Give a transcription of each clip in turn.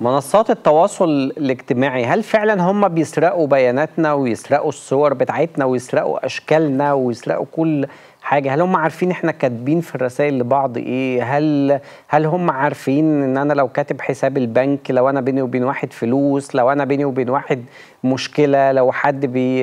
منصات التواصل الاجتماعي هل فعلا هم بيسرقوا بياناتنا ويسرقوا الصور بتاعتنا ويسرقوا اشكالنا ويسرقوا كل حاجه هل هم عارفين احنا كاتبين في الرسائل لبعض ايه هل هل هم عارفين ان انا لو كاتب حساب البنك لو انا بيني وبين واحد فلوس لو انا بيني وبين واحد مشكله لو حد بي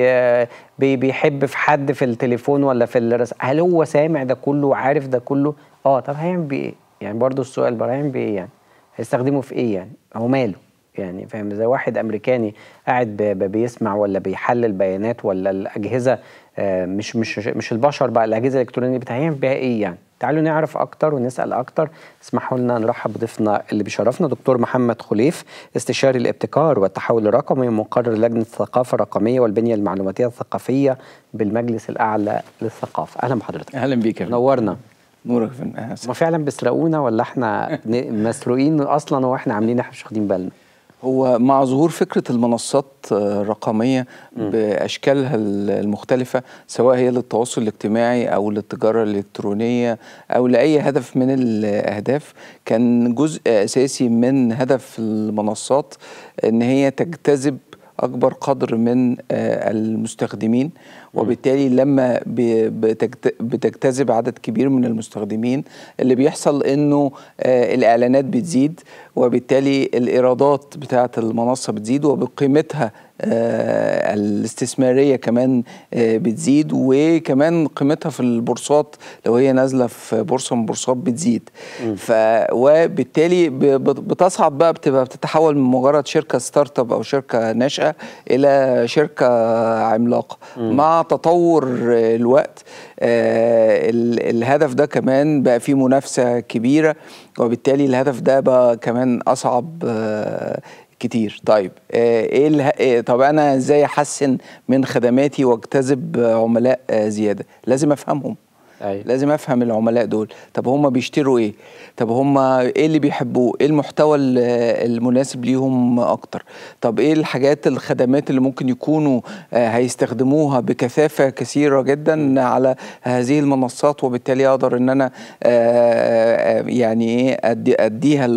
بي بيحب في حد في التليفون ولا في الرسائل هل هو سامع ده كله وعارف ده كله اه طب هيعمل بايه يعني برضو السؤال بقى هيعمل بايه يعني هيستخدمه في ايه يعني هو ماله يعني فاهم زي واحد امريكاني قاعد بيسمع ولا بيحلل بيانات ولا الاجهزه آه، مش مش مش البشر بقى الاجهزه الالكترونيه بتعمل بها ايه يعني تعالوا نعرف اكتر ونسال اكتر اسمحوا لنا نرحب بضيفنا اللي بيشرفنا دكتور محمد خليف استشاري الابتكار والتحول الرقمي مقرر لجنه الثقافه الرقميه والبنيه المعلوماتيه الثقافيه بالمجلس الاعلى للثقافه اهلا بحضرتك اهلا بيك نورنا نورك فن هم فعلا بيسرقونا ولا احنا مسروقين اصلا واحنا عاملين احنا مش واخدين بالنا هو مع ظهور فكرة المنصات آه، الرقمية بأشكالها المختلفة سواء هي للتواصل الاجتماعي أو للتجارة الإلكترونية أو لأي هدف من الأهداف كان جزء أساسي من هدف المنصات إن هي تجتذب أكبر قدر من آه، المستخدمين وبالتالي لما بتجتذب عدد كبير من المستخدمين اللي بيحصل انه آه، الاعلانات بتزيد وبالتالي الايرادات بتاعه المنصه بتزيد وبقيمتها آه، الاستثماريه كمان آه، بتزيد وكمان قيمتها في البورصات لو هي نازله في بورصه من بورصات بتزيد ف وبالتالي بتصعد بقى بتبقى بتتحول من مجرد شركه ستارت اب او شركه ناشئه الى شركه عملاقه مع مع تطور الوقت آه، الهدف ده كمان بقى فيه منافسة كبيرة وبالتالي الهدف ده بقى كمان أصعب آه، كتير طيب آه، ايه اله... طب انا ازاي احسن من خدماتي واجتذب عملاء زياده لازم افهمهم أيوة. لازم افهم العملاء دول طب هم بيشتروا ايه طب هم ايه اللي بيحبوه ايه المحتوى المناسب ليهم اكتر طب ايه الحاجات الخدمات اللي ممكن يكونوا آه، هيستخدموها بكثافه كثيره جدا على هذه المنصات وبالتالي اقدر ان انا آه، آه، يعني ايه اديها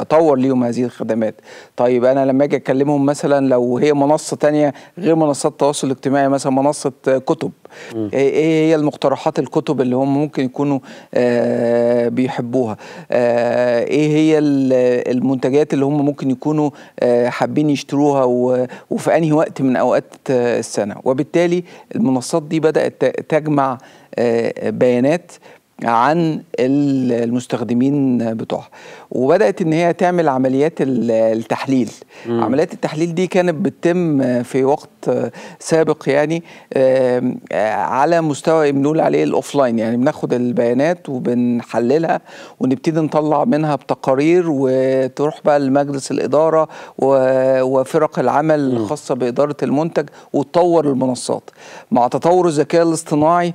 اطور ليهم هذه الخدمات طيب انا لما اجي اكلمهم مثلا لو هي منصه تانية غير منصات التواصل الاجتماعي مثلا منصه كتب إيه-،, ايه هي المقترحات الكتب الكتب اللي هم ممكن يكونوا آه، بيحبوها آه، ايه هي المنتجات اللي هم ممكن يكونوا آه، حابين يشتروها وفي انهي وقت من اوقات السنه وبالتالي المنصات دي بدات تجمع بيانات عن المستخدمين بتوعها وبدات ان هي تعمل عمليات التحليل مم. عمليات التحليل دي كانت بتتم في وقت سابق يعني على مستوى بنقول عليه الاوفلاين يعني بناخد البيانات وبنحللها ونبتدي نطلع منها بتقارير وتروح بقى لمجلس الاداره وفرق العمل الخاصه باداره المنتج وتطور المنصات مع تطور الذكاء الاصطناعي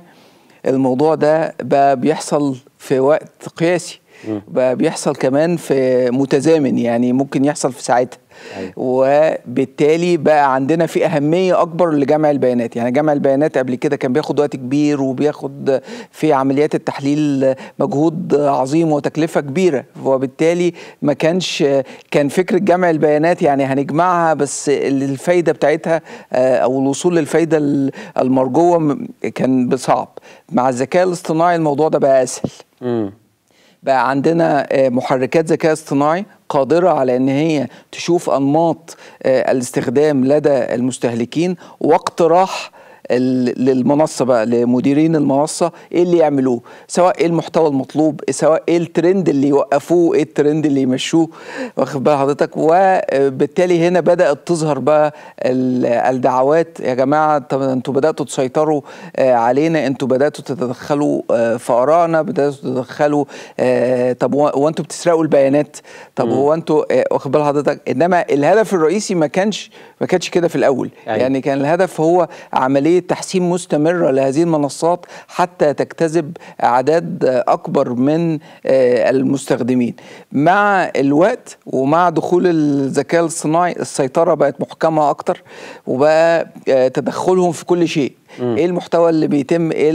الموضوع ده بقى بيحصل في وقت قياسي بقى بيحصل كمان في متزامن يعني ممكن يحصل في ساعتها أيوة. وبالتالي بقى عندنا في اهميه اكبر لجمع البيانات يعني جمع البيانات قبل كده كان بياخد وقت كبير وبياخد في عمليات التحليل مجهود عظيم وتكلفه كبيره وبالتالي ما كانش كان فكره جمع البيانات يعني هنجمعها بس الفايده بتاعتها آه، او الوصول للفايده المرجوه كان صعب مع الذكاء الاصطناعي الموضوع ده بقى اسهل بقى عندنا آه، محركات ذكاء اصطناعي قادرة على أن هي تشوف أنماط آه، الاستخدام لدى المستهلكين واقتراح للمنصه بقى لمديرين المنصه ايه اللي يعملوه سواء ايه المحتوى المطلوب سواء ايه الترند اللي يوقفوه ايه الترند اللي يمشوه واخد بال حضرتك وبالتالي هنا بدات تظهر بقى الدعوات يا جماعه طب انتوا بداتوا تسيطروا آه، علينا انتوا بداتوا تتدخلوا آه، في ارائنا بداتوا تتدخلوا آه، طب وانتوا بتسرقوا البيانات طب هو انتوا واخد بال حضرتك انما الهدف الرئيسي ما كانش ما كانش كده في الاول أيوة. يعني كان الهدف هو عمليه تحسين مستمرة لهذه المنصات حتى تجتذب أعداد أكبر من آه، المستخدمين مع الوقت ومع دخول الذكاء الصناعي السيطرة بقت محكمة أكتر وبقى آه، تدخلهم في كل شيء ايه المحتوى اللي بيتم ايه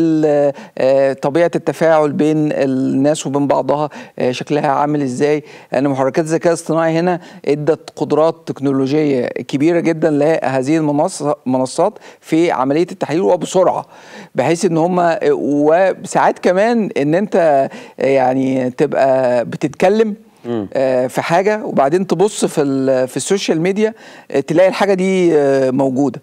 آه، طبيعه التفاعل بين الناس وبين بعضها شكلها عامل ازاي لان محركات الذكاء الاصطناعي هنا ادت قدرات تكنولوجيه كبيره جدا لهذه المنصات في عمليه التحليل وبسرعه بحيث ان هم وساعات كمان ان انت يعني تبقى بتتكلم آه، في حاجه وبعدين تبص في في السوشيال ميديا آه، تلاقي الحاجه دي آه، موجوده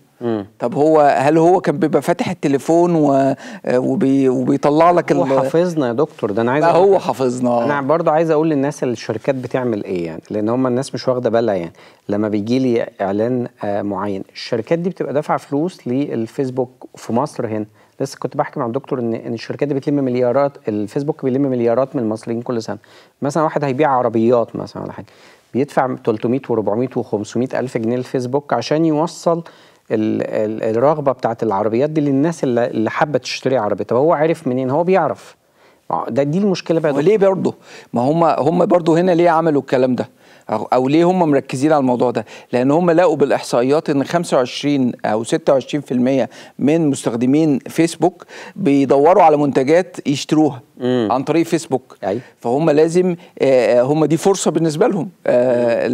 طب هو هل هو كان بيبقى فاتح التليفون و... وبي... وبيطلع لك هو حافظنا يا دكتور ده انا عايز أقول... هو حافظنا انا برضه عايز اقول للناس الشركات بتعمل ايه يعني لان هم الناس مش واخده بالها يعني لما بيجي لي اعلان آه، معين الشركات دي بتبقى دافعه فلوس للفيسبوك في مصر هنا لسه كنت بحكي مع الدكتور ان ان الشركات دي بتلم مليارات الفيسبوك بيلم مليارات من المصريين كل سنه مثلا واحد هيبيع عربيات مثلا ولا حاجه بيدفع 300 و400 و500 الف جنيه للفيسبوك عشان يوصل الرغبه بتاعت العربيات دي للناس اللي حابه تشتري عربيه طب هو عرف منين هو بيعرف ده دي المشكله بقى وليه برضه ما هم هم برضه هنا ليه عملوا الكلام ده او ليه هم مركزين على الموضوع ده لان هم لقوا بالاحصائيات ان 25 او 26% من مستخدمين فيسبوك بيدوروا على منتجات يشتروها مم. عن طريق فيسبوك أي. فهم لازم آه، آه، هم دي فرصه بالنسبه لهم آه،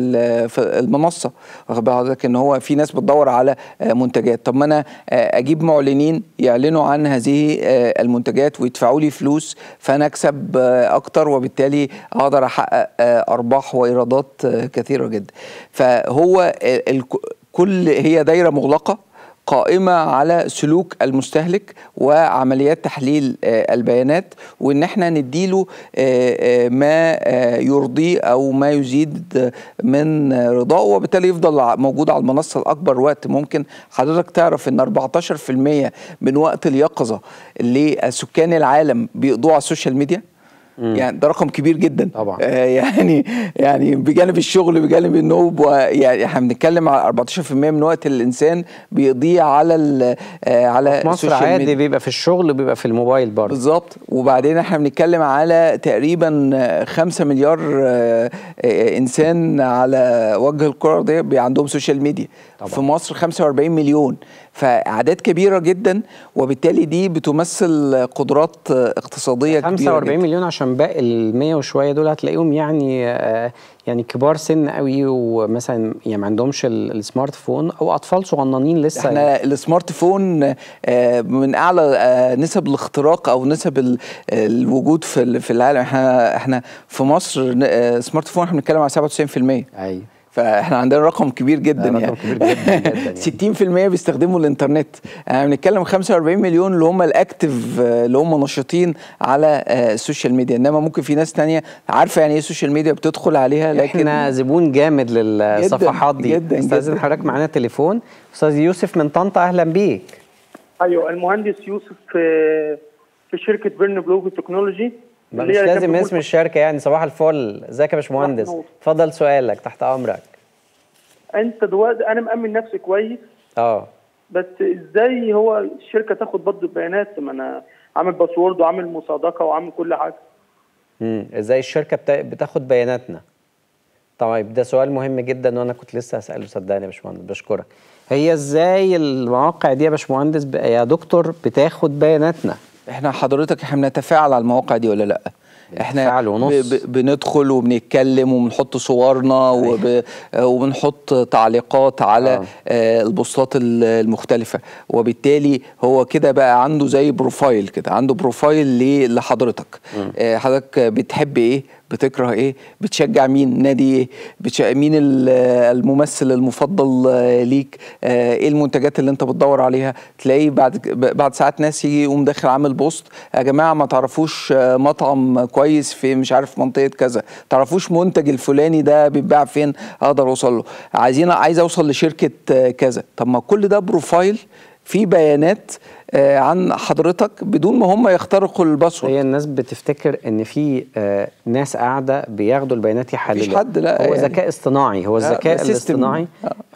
المنصه واخد ان هو في ناس بتدور على منتجات طب ما انا اجيب معلنين يعلنوا عن هذه المنتجات ويدفعوا لي فلوس فانا اكسب اكتر وبالتالي اقدر احقق ارباح وايرادات كثيره جدا فهو كل هي دايره مغلقه قائمة على سلوك المستهلك وعمليات تحليل آه، البيانات وإن احنا نديله آه، آه، ما يرضيه أو ما يزيد من رضاه وبالتالي يفضل موجود على المنصة لأكبر وقت ممكن حضرتك تعرف إن 14% من وقت اليقظة لسكان العالم بيقضوه على السوشيال ميديا يعني ده رقم كبير جدا طبعا آه يعني يعني بجانب الشغل بجانب النوب يعني احنا بنتكلم على 14% من وقت الانسان بيقضيه على آه، على في مصر عادي بيبقى في الشغل بيبقى في الموبايل برضه بالظبط وبعدين احنا بنتكلم على تقريبا 5 مليار آه انسان على وجه الكره دي عندهم سوشيال ميديا طبعا. في مصر 45 مليون فاعداد كبيره جدا وبالتالي دي بتمثل قدرات اقتصاديه 45 كبيره 45 مليون عشان باقي ال 100 وشويه دول هتلاقيهم يعني آه، يعني كبار سن قوي ومثلا يعني ما عندهمش السمارت فون او اطفال صغننين لسه احنا يعني. السمارت فون من اعلى آه، نسب الاختراق او نسب آه، الوجود في العالم احنا احنا في مصر سمارت فون احنا بنتكلم على 97% ايوه فاحنا عندنا رقم كبير جدا آه، رقم يعني رقم كبير جدا, جداً يعني. 60% بيستخدموا الانترنت احنا بنتكلم 45 مليون اللي هم الاكتف آه، اللي هم نشيطين على آه، السوشيال ميديا انما ممكن في ناس تانية عارفه يعني ايه السوشيال ميديا بتدخل عليها لكن احنا زبون جامد للصفحات دي جدا استاذن حضرتك معانا تليفون استاذ يوسف من طنطا اهلا بيك ايوه المهندس يوسف في شركه بيرن بلوج تكنولوجي مش لازم اسم الشركه يعني صباح الفل ازيك يا باشمهندس اتفضل سؤالك تحت امرك انت دلوقتي انا مامن نفسي كويس اه بس ازاي هو الشركه تاخد برضه البيانات ما انا عامل باسورد وعامل مصادقه وعامل كل حاجه امم ازاي الشركه بتا... بتاخد بياناتنا طيب ده سؤال مهم جدا وانا كنت لسه هساله صدقني يا باشمهندس بشكرك هي ازاي المواقع دي يا باشمهندس يا دكتور بتاخد بياناتنا احنا حضرتك احنا بنتفاعل على المواقع دي ولا لا احنا ونص. بندخل وبنتكلم وبنحط صورنا وب... وبنحط تعليقات على آه. آه، البوستات المختلفه وبالتالي هو كده بقى عنده زي بروفايل كده عنده بروفايل لحضرتك آه حضرتك بتحب ايه بتكره ايه بتشجع مين نادي ايه بتش... مين الممثل المفضل آه، ليك آه، ايه المنتجات اللي انت بتدور عليها تلاقيه بعد بعد ساعات ناس يجي يقوم داخل عامل بوست يا جماعه ما تعرفوش آه، مطعم كويس في مش عارف منطقه كذا تعرفوش منتج الفلاني ده بيتباع فين اقدر اوصل له عايزين عايز اوصل لشركه كذا طب ما كل ده بروفايل في بيانات آه، عن حضرتك بدون ما هم يخترقوا الباسورد هي الناس بتفتكر ان في آه، ناس قاعده بياخدوا البيانات يحللوها مش حد لا هو يعني ذكاء اصطناعي هو آه، الذكاء الاصطناعي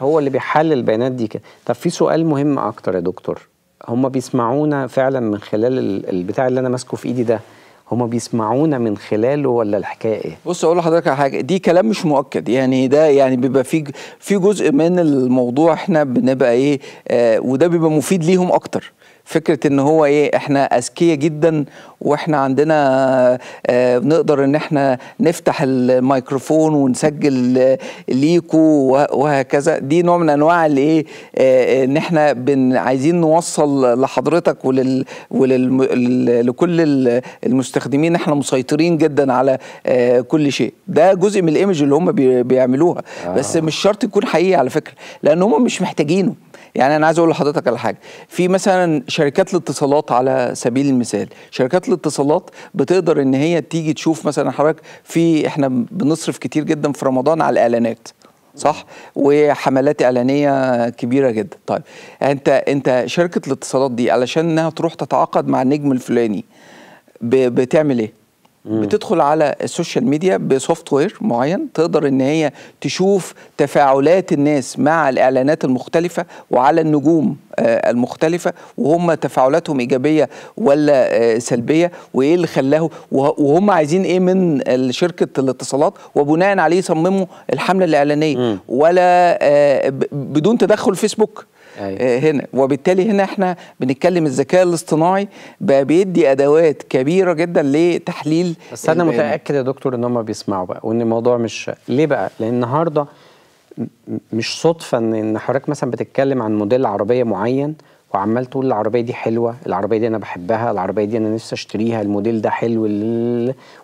هو اللي بيحلل البيانات دي كده طب في سؤال مهم اكتر يا دكتور هم بيسمعونا فعلا من خلال البتاع اللي انا ماسكه في ايدي ده هم بيسمعونا من خلاله ولا الحكايه ايه؟ بص اقول لحضرتك على حاجه دي كلام مش مؤكد يعني ده يعني بيبقى في في جزء من الموضوع احنا بنبقى ايه آه وده بيبقى مفيد ليهم اكتر فكره ان هو ايه احنا اذكياء جدا واحنا عندنا آه نقدر ان احنا نفتح الميكروفون ونسجل آه، ليكو وهكذا دي نوع من انواع الايه آه،, آه ان احنا بن عايزين نوصل لحضرتك ولل, ولل لكل المستخدمين احنا مسيطرين جدا على آه كل شيء ده جزء من الايمج اللي هم بيعملوها آه. بس مش شرط يكون حقيقي على فكره لان هم مش محتاجينه يعني انا عايز اقول لحضرتك على حاجه في مثلا شركات الاتصالات على سبيل المثال شركات الاتصالات بتقدر ان هي تيجي تشوف مثلا حضرتك في احنا بنصرف كتير جدا في رمضان على الاعلانات صح وحملات اعلانيه كبيره جدا طيب انت انت شركه الاتصالات دي علشان انها تروح تتعاقد مع النجم الفلاني بتعمل ايه بتدخل على السوشيال ميديا بسوفت وير معين تقدر ان هي تشوف تفاعلات الناس مع الاعلانات المختلفه وعلى النجوم آه، المختلفه وهم تفاعلاتهم ايجابيه ولا آه، سلبيه وايه اللي خلاه وهم عايزين ايه من شركه الاتصالات وبناء عليه صمموا الحمله الاعلانيه ولا آه، بدون تدخل فيسبوك أيوة. آه، هنا وبالتالي هنا احنا بنتكلم الذكاء الاصطناعي بقى بيدي ادوات كبيره جدا لتحليل بس انا متاكد يا دكتور ان هم بيسمعوا بقى وان الموضوع مش ليه بقى لان النهارده مش صدفه ان ان حضرتك مثلا بتتكلم عن موديل عربيه معين وعمال تقول العربيه دي حلوه العربيه دي انا بحبها العربيه دي انا نفسي اشتريها الموديل ده حلو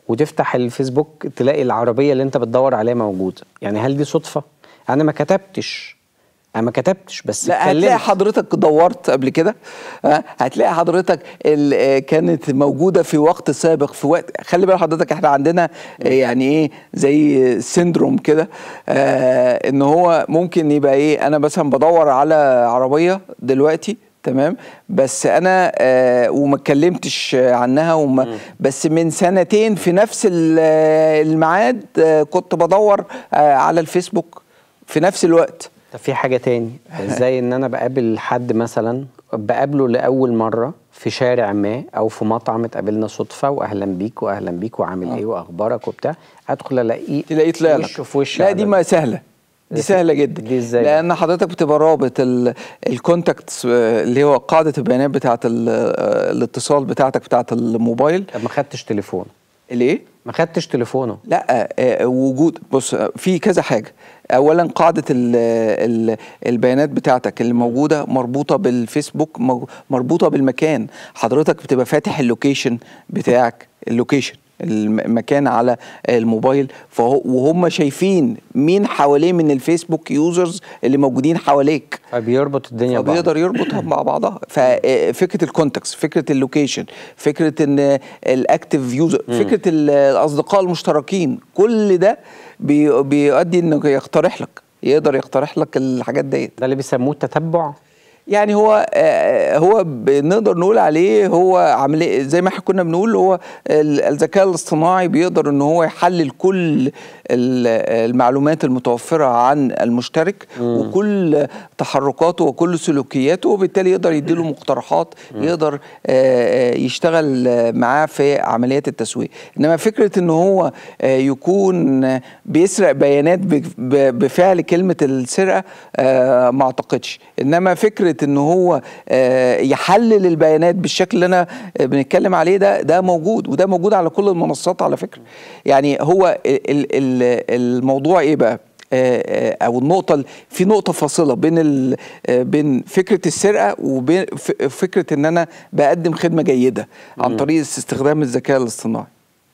وتفتح الفيسبوك تلاقي العربيه اللي انت بتدور عليها موجوده يعني هل دي صدفه انا ما كتبتش انا ما كتبتش بس لا هتلاقي حضرتك دورت قبل كده هتلاقي حضرتك آه، كانت موجوده في وقت سابق في وقت خلي بال حضرتك احنا عندنا آه، يعني ايه زي سيندروم كده آه، ان هو ممكن يبقى ايه انا مثلا بدور على عربيه دلوقتي تمام بس انا آه وما اتكلمتش عنها وما بس من سنتين في نفس الميعاد آه كنت بدور آه على الفيسبوك في نفس الوقت طب في حاجه تاني زي ان انا بقابل حد مثلا بقابله لاول مره في شارع ما او في مطعم اتقابلنا صدفه واهلا بيك واهلا بيك وعامل ايه آه. واخبارك وبتاع ادخل الاقيه تلاقيه طلع لك في لا دي ما سهله دي سهله جدا دي ازاي لان حضرتك بتبقى رابط الكونتاكتس آه، اللي هو قاعده البيانات بتاعه آه، الاتصال بتاعتك بتاعه الموبايل ما خدتش تليفون الايه؟ ما خدتش تليفونه لا آه، آه، وجود بص آه، في كذا حاجه اولا قاعده الـ الـ البيانات بتاعتك اللي موجوده مربوطه بالفيسبوك مربوطه بالمكان حضرتك بتبقى فاتح اللوكيشن بتاعك اللوكيشن المكان على الموبايل وهم شايفين مين حواليه من الفيسبوك يوزرز اللي موجودين حواليك بيربط الدنيا ببعض بيقدر يربطها مع بعضها ففكره الكونتكست فكره اللوكيشن فكره ان الاكتف يوزر فكره الاصدقاء المشتركين كل ده بيؤدي انه يقترح لك يقدر يقترح لك الحاجات ديت ده اللي بيسموه التتبع يعني هو آه، آه، هو نقدر نقول عليه هو عمليه زي ما احنا كنا بنقول هو الذكاء الاصطناعي بيقدر ان هو يحلل كل المعلومات المتوفره عن المشترك مم. وكل تحركاته وكل سلوكياته وبالتالي يقدر يديله مقترحات مم. يقدر آه، يشتغل معاه في عمليات التسويق انما فكره ان هو يكون بيسرق بيانات بفعل كلمه السرقه ما اعتقدش انما فكره فكره ان هو آه، يحلل البيانات بالشكل اللي انا بنتكلم عليه ده ده موجود وده موجود على كل المنصات على فكره يعني هو الموضوع ايه بقى آه، آه، او النقطه في نقطه فاصله بين بين فكره السرقه وبين فكره ان انا بقدم خدمه جيده عن طريق استخدام الذكاء الاصطناعي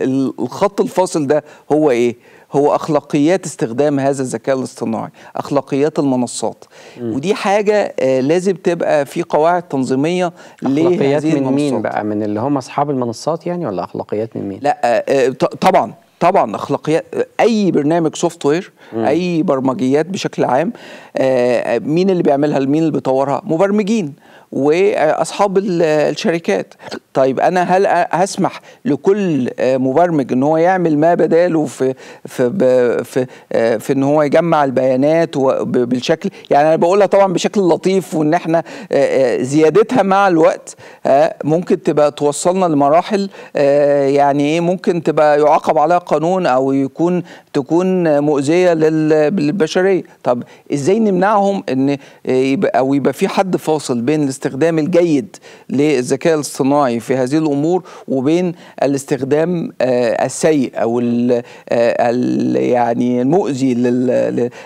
الخط الفاصل ده هو ايه هو اخلاقيات استخدام هذا الذكاء الاصطناعي اخلاقيات المنصات م. ودي حاجه آه، لازم تبقى في قواعد تنظيميه اخلاقيات من مين بقى من اللي هم اصحاب المنصات يعني ولا اخلاقيات من مين لا آه، آه، طبعا طبعا اخلاقيات اي برنامج سوفت وير اي برمجيات بشكل عام مين اللي بيعملها مين اللي بيطورها مبرمجين واصحاب الشركات طيب انا هل هسمح لكل آه، مبرمج ان هو يعمل ما بداله في في في, آه، في ان هو يجمع البيانات بالشكل يعني انا بقولها طبعا بشكل لطيف وان احنا آه، زيادتها مع الوقت ممكن تبقى توصلنا لمراحل يعني ايه ممكن تبقى يعاقب عليها قانون او يكون تكون مؤذيه للبشريه طب ازاي نمنعهم ان يبقى او يبقى في حد فاصل بين الاستخدام الجيد للذكاء الاصطناعي في هذه الامور وبين الاستخدام آه، السيء او ال آه، يعني المؤذي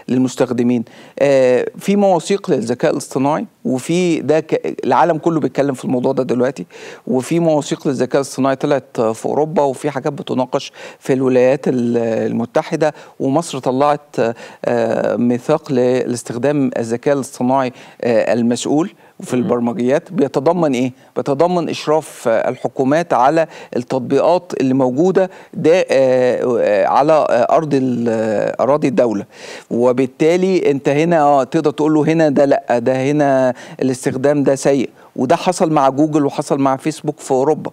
للمستخدمين آه، في مواثيق للذكاء الاصطناعي وفي ده العالم كله بيتكلم في الموضوع ده دلوقتي وفي مواثيق للذكاء الاصطناعي طلعت في اوروبا وفي حاجات بتناقش في الولايات المتحده ومصر طلعت ميثاق لاستخدام الذكاء الاصطناعي المسؤول وفي البرمجيات بيتضمن ايه بيتضمن اشراف آه، الحكومات على التطبيقات اللي موجوده ده آه، آه، على ارض اراضي الدوله وبالتالي انت هنا اه تقدر تقول له هنا ده لا ده هنا الاستخدام ده سيء وده حصل مع جوجل وحصل مع فيسبوك في اوروبا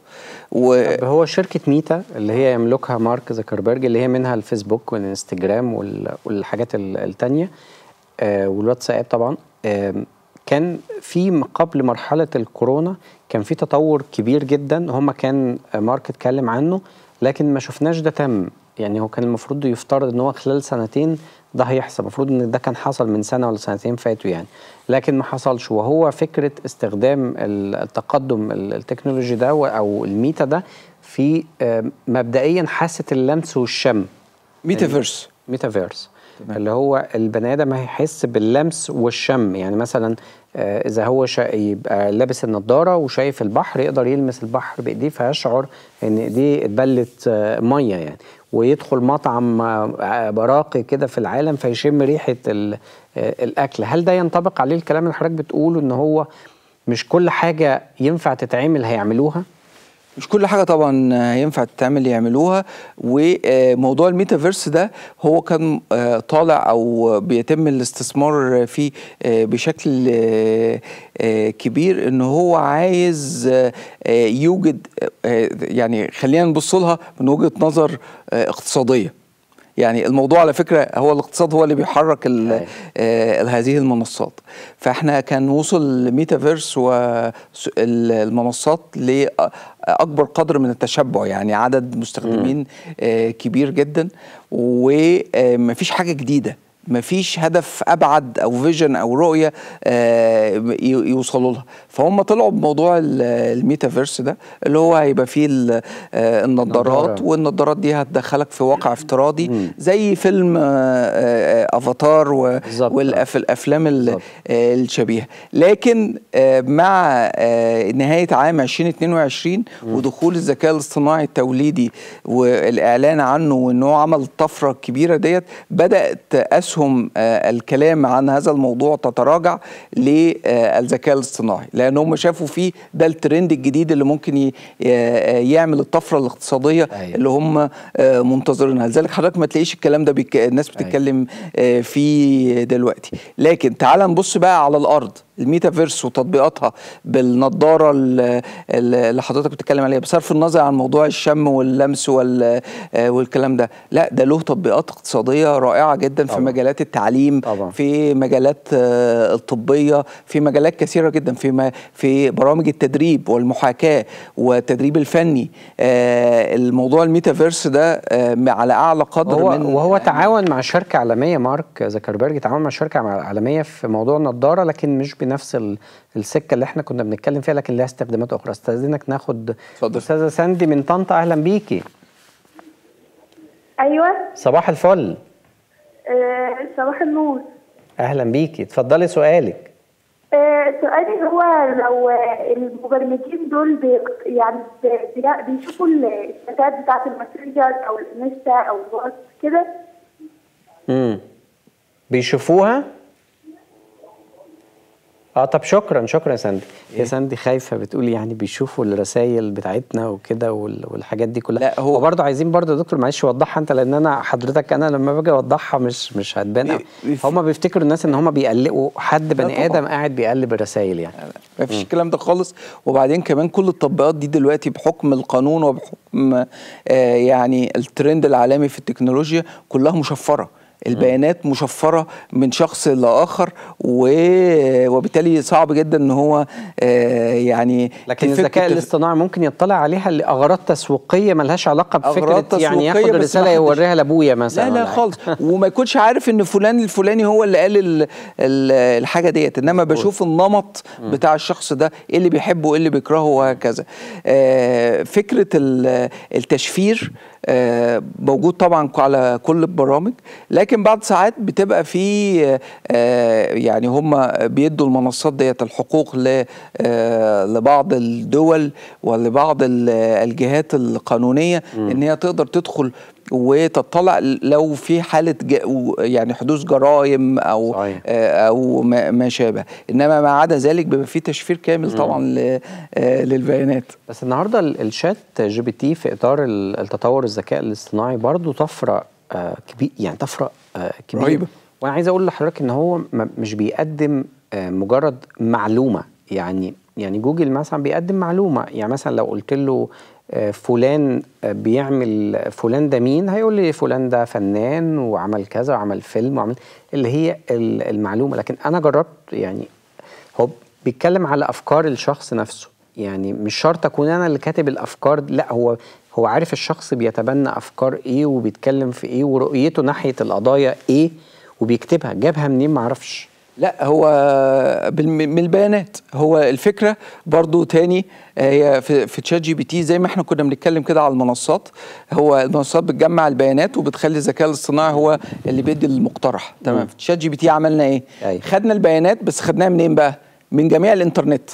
و... هو شركه ميتا اللي هي يملكها مارك زكربرج اللي هي منها الفيسبوك والانستجرام والحاجات الثانيه والواتساب طبعا كان في قبل مرحله الكورونا كان في تطور كبير جدا هم كان مارك اتكلم عنه لكن ما شفناش ده تم يعني هو كان المفروض يفترض ان هو خلال سنتين ده هيحصل المفروض ان ده كان حصل من سنه ولا سنتين فاتوا يعني لكن ما حصلش وهو فكره استخدام التقدم التكنولوجي ده او الميتا ده في آه، مبدئيا حاسه اللمس والشم ميتافيرس ميتافيرس تمام. اللي هو البني ادم هيحس باللمس والشم يعني مثلا آه، اذا هو يبقى لابس النضاره وشايف البحر يقدر يلمس البحر بايديه فيشعر ان ايديه اتبلت آه، ميه يعني ويدخل مطعم براقي آه، كده في العالم فيشم ريحه الاكل هل ده ينطبق عليه الكلام اللي حضرتك بتقوله ان هو مش كل حاجه ينفع تتعمل هيعملوها مش كل حاجه طبعا ينفع تتعمل يعملوها وموضوع الميتافيرس ده هو كان آه، طالع او بيتم الاستثمار فيه آه، بشكل آه، كبير ان هو عايز يوجد يعني خلينا نبص لها من وجهه نظر اقتصاديه يعني الموضوع على فكره هو الاقتصاد هو اللي أيوة. بيحرك أيوة. آه، هذه المنصات فاحنا كان وصل الميتافيرس والمنصات لاكبر قدر من التشبع يعني عدد مستخدمين آه، كبير جدا ومفيش حاجه جديده مفيش هدف ابعد او فيجن او رؤيه آه، يوصلوا لها فهم طلعوا بموضوع الميتافيرس ده اللي هو هيبقى فيه آه، النظارات والنظارات دي هتدخلك في واقع افتراضي زي فيلم آه، افاتار و... والافلام آه، الشبيهه لكن آه، مع آه، نهايه عام 2022 ودخول الذكاء الاصطناعي التوليدي والاعلان عنه وان هو عمل طفره كبيره ديت بدات اسهم الكلام عن هذا الموضوع تتراجع للذكاء الاصطناعي لان هم شافوا فيه ده الترند الجديد اللي ممكن يعمل الطفره الاقتصاديه أيوة. اللي هم منتظرينها لذلك حضرتك ما تلاقيش الكلام ده بيك... الناس أيوة. بتتكلم أيوة. في دلوقتي لكن تعال نبص بقى على الارض الميتافيرس وتطبيقاتها بالنضاره اللي حضرتك بتتكلم عليها بصرف النظر عن موضوع الشم واللمس آه، والكلام ده لا ده له تطبيقات اقتصاديه رائعه جدا طبعا. في مجالات التعليم طبعا. في مجالات آه، الطبيه في مجالات كثيره جدا في في برامج التدريب والمحاكاه والتدريب الفني آه، الموضوع الميتافيرس ده على اعلى قدر وهو من وهو تعاون مع شركه عالميه مع مارك زكربيرج اتعامل مع الشركه العالميه في موضوع النضاره لكن مش بنفس السكه اللي احنا كنا بنتكلم فيها لكن لها استخدامات اخرى استاذنك ناخد استاذه ساندي من طنطا اهلا بيكي ايوه صباح الفل آه صباح النور اهلا بيكي اتفضلي سؤالك آه، سؤالي هو لو المبرمجين دول بي يعني بيشوفوا الشتات بتاعت الماسنجر او الانستا او الواتس كده امم بيشوفوها اه طب شكرا شكرا يا سندي إيه؟ يا سندي خايفه بتقول يعني بيشوفوا الرسائل بتاعتنا وكده والحاجات دي كلها لا هو برضه عايزين برضه يا دكتور معلش وضحها انت لان انا حضرتك انا لما باجي اوضحها مش مش هتبان بي... هم بيفتكروا الناس ان هم بيقلقوا حد بني ادم قاعد بيقلب الرسائل يعني ما فيش الكلام ده خالص وبعدين كمان كل التطبيقات دي دلوقتي بحكم القانون وبحكم آه يعني الترند العالمي في التكنولوجيا كلها مشفره البيانات مشفره من شخص لاخر وبالتالي صعب جدا ان هو آه، يعني لكن الذكاء الاصطناعي ممكن يطلع عليها لاغراض تسويقيه ملهاش علاقه بفكره يعني ياخد الرساله يوريها لابويا مثلا لا لا خالص وما يكونش عارف ان فلان الفلاني هو اللي قال الحاجه ديت انما بشوف النمط بتاع الشخص ده ايه اللي بيحبه ايه اللي بيكرهه وهكذا آه، فكره التشفير آه، موجود طبعا على كل البرامج لكن بعد ساعات بتبقى في آه، آه، يعني هم بيدوا المنصات ديت الحقوق لبعض الدول ولبعض الجهات القانونيه ان هي تقدر تدخل وتطلع لو في حاله يعني حدوث جرائم او صحيح. آه، او ما شابه انما ما عدا ذلك بيبقى في تشفير كامل طبعا آه، للبيانات بس النهارده الشات جي بي تي في اطار التطور الذكاء الاصطناعي برضه طفره آه، كبير يعني طفره كبيره رهيبه وانا عايز اقول لحضرتك ان هو مش بيقدم مجرد معلومه يعني يعني جوجل مثلا بيقدم معلومه يعني مثلا لو قلت له فلان بيعمل فلان ده مين هيقول لي فلان ده فنان وعمل كذا وعمل فيلم وعمل اللي هي المعلومه لكن انا جربت يعني هو بيتكلم على افكار الشخص نفسه يعني مش شرط اكون انا اللي كاتب الافكار لا هو هو عارف الشخص بيتبنى افكار ايه وبيتكلم في ايه ورؤيته ناحيه القضايا ايه وبيكتبها جابها منين معرفش لا هو من البيانات هو الفكره برضو تاني آه، هي في تشات جي بي تي زي ما احنا كنا بنتكلم كده على المنصات هو المنصات بتجمع البيانات وبتخلي الذكاء الاصطناعي هو اللي بيدي المقترح تمام في تشات جي بي تي عملنا ايه أي. أيوه. خدنا البيانات بس خدناها منين بقى من جميع الانترنت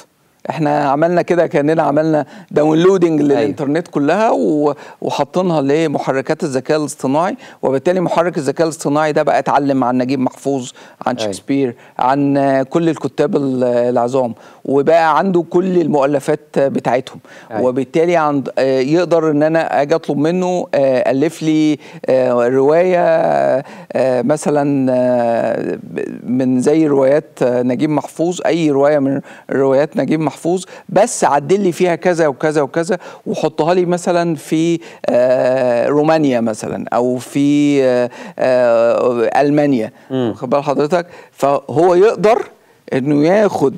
احنا عملنا كده كاننا عملنا داونلودنج أيوه. للانترنت كلها وحاطينها لمحركات الذكاء الاصطناعي وبالتالي محرك الذكاء الاصطناعي ده بقى اتعلم عن نجيب محفوظ عن أيوه. شكسبير عن كل الكتاب العظام وبقى عنده كل المؤلفات بتاعتهم أيوه. وبالتالي عند آه، يقدر ان انا اجي اطلب منه آه، الف لي آه، روايه مثلا من زي روايات نجيب محفوظ اي روايه من روايات نجيب محفوظ محفوظ بس عدل لي فيها كذا وكذا وكذا وحطها لي مثلا في آه، رومانيا مثلا او في آه، آه، المانيا واخد بال حضرتك فهو يقدر انه ياخد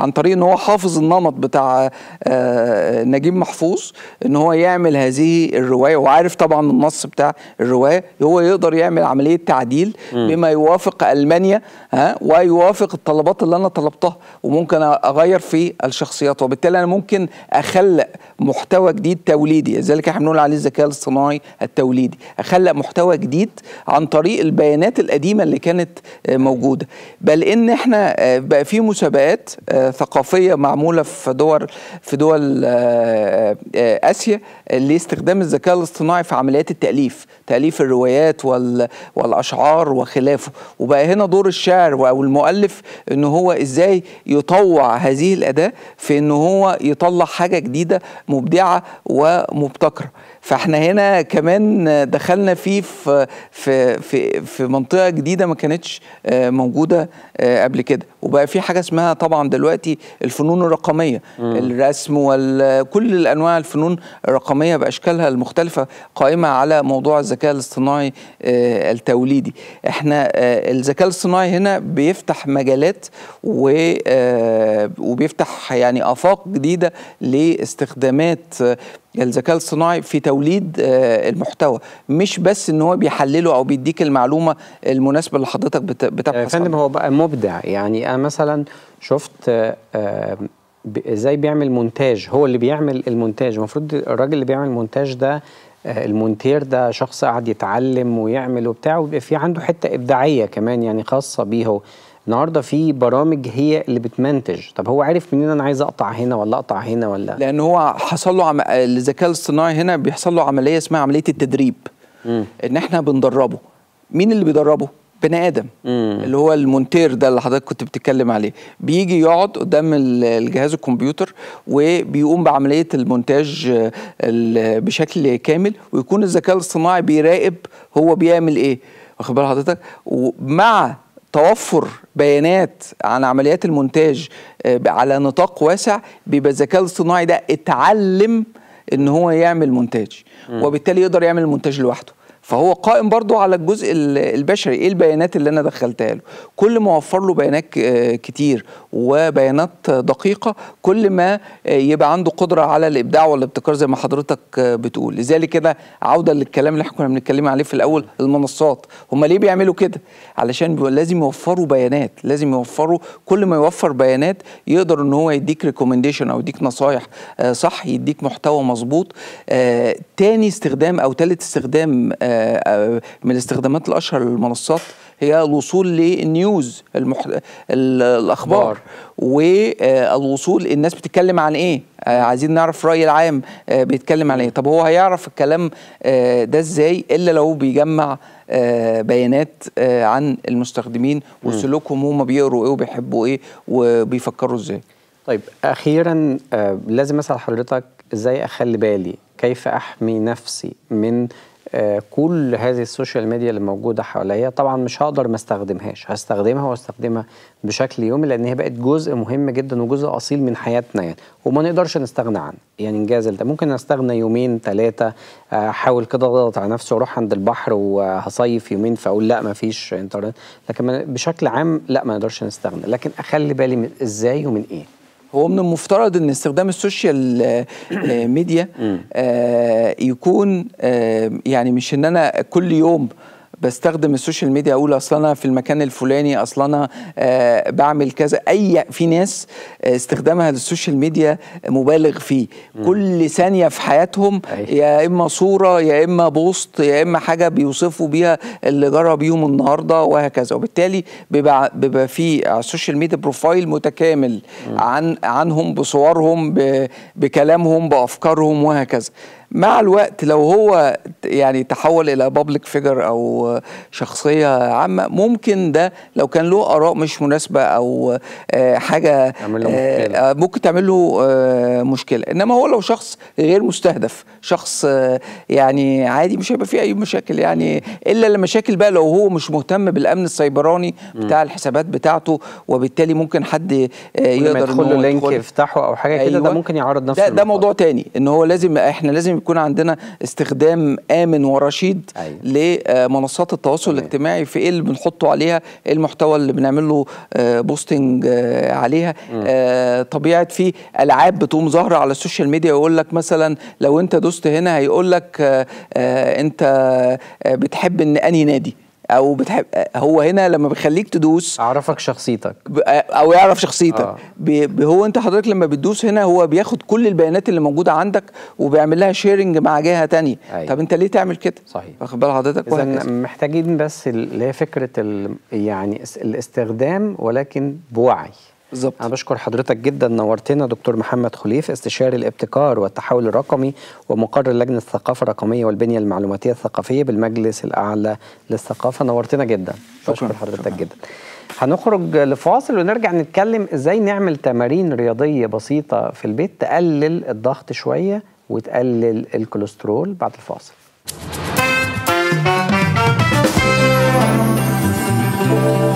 عن طريق ان هو حافظ النمط بتاع آه، آه، نجيب محفوظ ان هو يعمل هذه الروايه وعارف طبعا النص بتاع الروايه هو يقدر يعمل عمليه تعديل بما يوافق المانيا ها ويوافق الطلبات اللي انا طلبتها وممكن اغير في الشخصيات وبالتالي انا ممكن اخلق محتوى جديد توليدي لذلك احنا بنقول عليه الذكاء الاصطناعي التوليدي اخلق محتوى جديد عن طريق البيانات القديمه اللي كانت آه، موجوده بل ان احنا احنا آه، بقى في مسابقات آه، ثقافيه معموله في دول في دول آه، اسيا لاستخدام الذكاء الاصطناعي في عمليات التاليف تاليف الروايات والاشعار وخلافه وبقى هنا دور الشاعر او المؤلف ان هو ازاي يطوع هذه الاداه في ان هو يطلع حاجه جديده مبدعه ومبتكره فاحنا هنا كمان دخلنا فيه في في في, في منطقه جديده ما كانتش آه، موجوده آه، قبل كده وبقى في حاجه اسمها طبعا دلوقتي الفنون الرقميه مم. الرسم وكل انواع الفنون الرقميه باشكالها المختلفه قائمه على موضوع الذكاء الاصطناعي آه، التوليدي احنا الذكاء الاصطناعي هنا بيفتح مجالات وبيفتح يعني افاق جديده لاستخدامات للذكاء الصناعي في توليد آه، المحتوى مش بس ان هو بيحلله او بيديك المعلومه المناسبه اللي حضرتك بتبحث عنها فندم هو بقى مبدع يعني انا مثلا شفت آه، ازاي بيعمل مونتاج هو اللي بيعمل المونتاج المفروض الراجل اللي بيعمل المونتاج ده آه، المونتير ده شخص قاعد يتعلم ويعمل وبتاع وبيبقى في عنده حته ابداعيه كمان يعني خاصه بيه هو النهارده في برامج هي اللي بتمنتج طب هو عارف منين انا عايز اقطع هنا ولا اقطع هنا ولا لان هو حصل له عم... الذكاء الاصطناعي هنا بيحصل له عمليه اسمها عمليه التدريب مم. ان احنا بندربه مين اللي بيدربه بني ادم مم. اللي هو المونتير ده اللي حضرتك كنت بتتكلم عليه بيجي يقعد قدام الجهاز الكمبيوتر وبيقوم بعمليه المونتاج بشكل كامل ويكون الذكاء الاصطناعي بيراقب هو بيعمل ايه واخد بال حضرتك ومع توفر بيانات عن عمليات المونتاج آه، على نطاق واسع بيبقى الذكاء الاصطناعي ده اتعلم ان هو يعمل مونتاج وبالتالي يقدر يعمل المونتاج لوحده فهو قائم برضو على الجزء البشري ايه البيانات اللي انا دخلتها له كل ما اوفر له بيانات آه، كتير وبيانات دقيقه كل ما آه، يبقى عنده قدره على الابداع والابتكار زي ما حضرتك آه، بتقول لذلك كده عوده للكلام اللي احنا كنا بنتكلم عليه في الاول المنصات هم ليه بيعملوا كده علشان لازم يوفروا بيانات لازم يوفروا كل ما يوفر بيانات يقدر ان هو يديك ريكومنديشن او يديك نصايح صح يديك محتوى مظبوط تاني استخدام او ثالث استخدام آه، من الاستخدامات الاشهر للمنصات هي الوصول للنيوز المح... الاخبار والوصول الناس بتتكلم عن ايه آه، عايزين نعرف الراي العام آه، بيتكلم عن ايه طب هو هيعرف الكلام ده ازاي الا لو بيجمع بيانات عن المستخدمين وسلوكهم وهم بيقروا ايه وبيحبوا ايه وبيفكروا ازاي طيب اخيرا لازم اسال حضرتك ازاي اخلي بالي كيف احمي نفسي من آه، كل هذه السوشيال ميديا اللي موجوده حواليا طبعا مش هقدر ما استخدمهاش هستخدمها واستخدمها بشكل يومي لان هي بقت جزء مهم جدا وجزء اصيل من حياتنا يعني وما نقدرش نستغنى عنه يعني انجاز ده ممكن استغنى يومين ثلاثه احاول كده اضغط على نفسي واروح عند البحر وهصيف يومين فاقول لا ما فيش انترنت لكن بشكل عام لا ما نقدرش نستغنى لكن اخلي بالي من ازاي ومن ايه هو من المفترض ان استخدام السوشيال آه، آه، ميديا آه، يكون يعني مش ان انا كل يوم بستخدم السوشيال ميديا اقول اصل انا في المكان الفلاني اصل انا آه بعمل كذا اي في ناس آه، استخدامها للسوشيال ميديا مبالغ فيه م. كل ثانيه في حياتهم أيوة. يا اما صوره يا اما بوست يا اما حاجه بيوصفوا بيها اللي جرى بيهم النهارده وهكذا وبالتالي بيبقى بيبقى في على السوشيال ميديا بروفايل متكامل م. عن عنهم بصورهم بكلامهم بافكارهم وهكذا مع الوقت لو هو يعني تحول الى بابليك فيجر او شخصيه عامه ممكن ده لو كان له اراء مش مناسبه او آه، حاجه آه، مشكلة. آه، ممكن تعمل له مشكله انما هو لو شخص غير مستهدف شخص يعني عادي مش هيبقى فيه اي مشاكل يعني الا المشاكل بقى لو هو مش مهتم بالامن السيبراني بتاع الحسابات بتاعته وبالتالي ممكن حد يقدر يدخل له لينك يفتحه او حاجه أيوة. كده ده أيوة. ممكن يعرض نفسه ده, ده موضوع تاني ان هو لازم احنا لازم لازم يكون عندنا استخدام امن ورشيد أيوة. لمنصات التواصل أيوة. الاجتماعي في ايه اللي بنحطه عليها ايه المحتوى اللي بنعمل له آه، بوستنج آه، عليها آه، طبيعه في العاب بتقوم ظاهره على السوشيال ميديا يقول لك مثلا لو انت دوست هنا هيقول لك انت بتحب ان اني نادي او بتحب هو هنا لما بيخليك تدوس اعرفك شخصيتك او يعرف شخصيتك آه. بي هو انت حضرتك لما بتدوس هنا هو بياخد كل البيانات اللي موجوده عندك وبيعمل لها شيرنج مع جهه تانية أيوة. طب انت ليه تعمل كده صحيح واخد بال حضرتك اذا محتاجين بس اللي هي فكره ال... يعني الاستخدام ولكن بوعي بالظبط انا بشكر حضرتك جدا نورتنا دكتور محمد خليف استشاري الابتكار والتحول الرقمي ومقرر لجنه الثقافه الرقميه والبنيه المعلوماتيه الثقافيه بالمجلس الاعلى للثقافه نورتنا جدا شكرا بشكر حضرتك شكرا. جدا هنخرج لفاصل ونرجع نتكلم ازاي نعمل تمارين رياضيه بسيطه في البيت تقلل الضغط شويه وتقلل الكوليسترول بعد الفاصل Thank you.